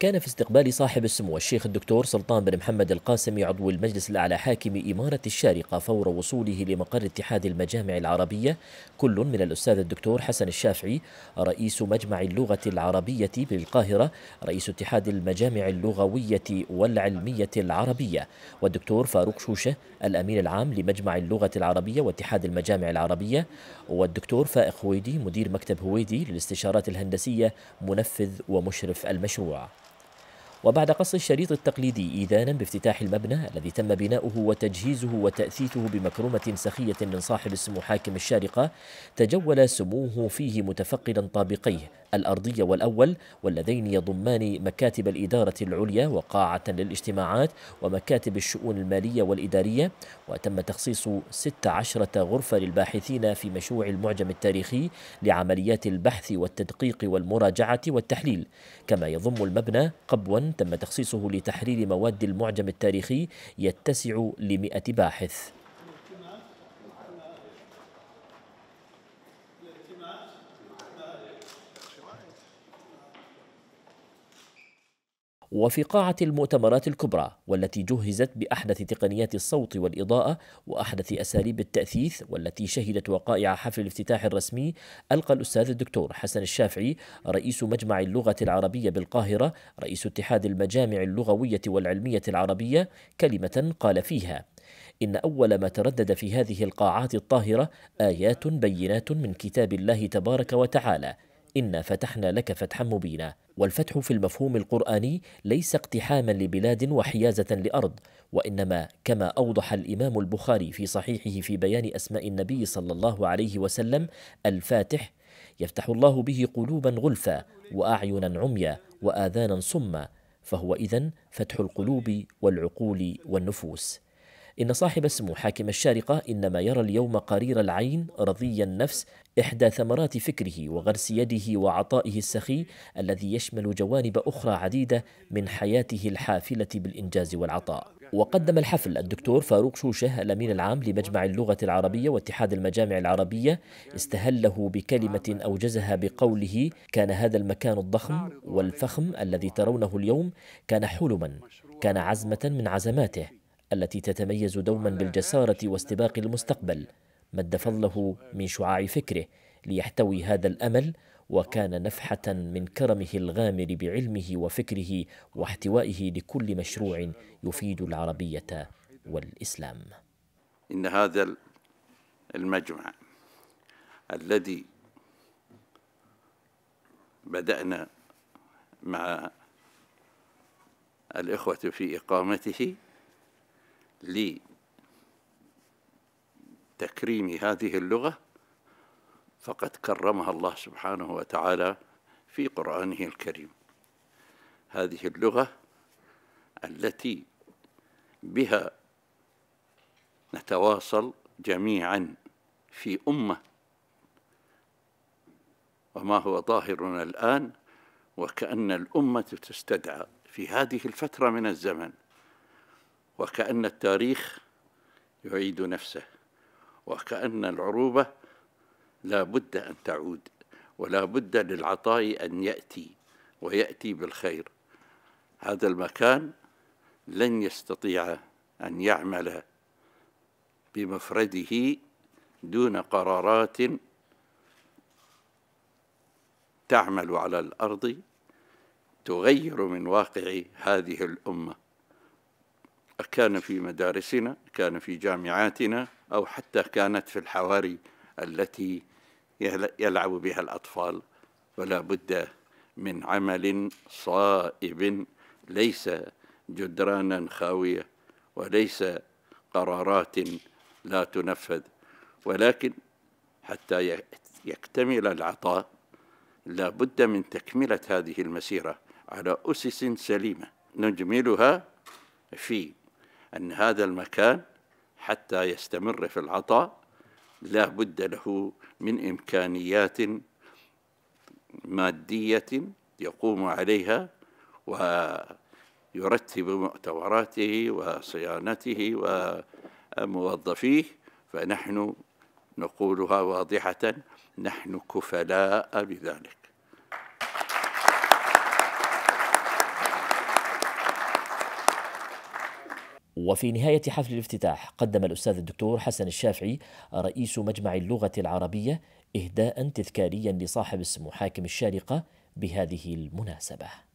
كان في استقبال صاحب السمو الشيخ الدكتور سلطان بن محمد القاسمي عضو المجلس الأعلى حاكم إمارة الشارقة فور وصوله لمقر اتحاد المجامع العربية كل من الأستاذ الدكتور حسن الشافعي رئيس مجمع اللغة العربية بالقاهرة رئيس اتحاد المجامع اللغوية والعلمية العربية والدكتور فاروق شوشة الأمين العام لمجمع اللغة العربية واتحاد المجامع العربية والدكتور فائق هويدي مدير مكتب هويدي للاستشارات الهندسية منفذ ومشرف المشروع وبعد قص الشريط التقليدي إيذانا بافتتاح المبنى الذي تم بناؤه وتجهيزه وتأثيثه بمكرمة سخية من صاحب السمو حاكم الشارقة تجول سموه فيه متفقدا طابقيه الأرضية والأول واللذين يضمان مكاتب الإدارة العليا وقاعة للاجتماعات ومكاتب الشؤون المالية والإدارية وتم تخصيص 16 غرفة للباحثين في مشروع المعجم التاريخي لعمليات البحث والتدقيق والمراجعة والتحليل كما يضم المبنى قبوا تم تخصيصه لتحرير مواد المعجم التاريخي يتسع لمئة باحث وفي قاعة المؤتمرات الكبرى والتي جهزت بأحدث تقنيات الصوت والإضاءة وأحدث أساليب التأثيث والتي شهدت وقائع حفل الافتتاح الرسمي ألقى الأستاذ الدكتور حسن الشافعي رئيس مجمع اللغة العربية بالقاهرة رئيس اتحاد المجامع اللغوية والعلمية العربية كلمة قال فيها إن أول ما تردد في هذه القاعات الطاهرة آيات بينات من كتاب الله تبارك وتعالى إنا فتحنا لك فتحا مبينا والفتح في المفهوم القرآني ليس اقتحاما لبلاد وحيازة لأرض وإنما كما أوضح الإمام البخاري في صحيحه في بيان أسماء النبي صلى الله عليه وسلم الفاتح يفتح الله به قلوبا غلفا وأعينا عميا وآذانا صما فهو إذن فتح القلوب والعقول والنفوس إن صاحب السمو حاكم الشارقة إنما يرى اليوم قرير العين رضي النفس إحدى ثمرات فكره وغرس يده وعطائه السخي الذي يشمل جوانب أخرى عديدة من حياته الحافلة بالإنجاز والعطاء وقدم الحفل الدكتور فاروق شوشة الأمين العام لمجمع اللغة العربية واتحاد المجامع العربية استهله بكلمة أوجزها بقوله كان هذا المكان الضخم والفخم الذي ترونه اليوم كان حلما كان عزمة من عزماته التي تتميز دوما بالجسارة واستباق المستقبل مد فضله من شعاع فكره ليحتوي هذا الأمل وكان نفحة من كرمه الغامر بعلمه وفكره واحتوائه لكل مشروع يفيد العربية والإسلام إن هذا المجمع الذي بدأنا مع الإخوة في إقامته لتكريم هذه اللغة فقد كرمها الله سبحانه وتعالى في قرآنه الكريم هذه اللغة التي بها نتواصل جميعا في أمة وما هو ظاهرنا الآن وكأن الأمة تستدعى في هذه الفترة من الزمن وكأن التاريخ يعيد نفسه وكأن العروبة لا بد أن تعود ولا بد للعطاء أن يأتي ويأتي بالخير هذا المكان لن يستطيع أن يعمل بمفرده دون قرارات تعمل على الأرض تغير من واقع هذه الأمة كان في مدارسنا كان في جامعاتنا أو حتى كانت في الحواري التي يلعب بها الأطفال ولا بد من عمل صائب ليس جدرانا خاوية وليس قرارات لا تنفذ ولكن حتى يكتمل العطاء لا بد من تكملة هذه المسيرة على أسس سليمة نجملها في أن هذا المكان حتى يستمر في العطاء لا بد له من إمكانيات مادية يقوم عليها ويرتب مؤتمراته وصيانته وموظفيه فنحن نقولها واضحة نحن كفلاء بذلك وفي نهاية حفل الافتتاح قدم الأستاذ الدكتور حسن الشافعي رئيس مجمع اللغة العربية إهداء تذكاريا لصاحب السمو حاكم الشارقة بهذه المناسبة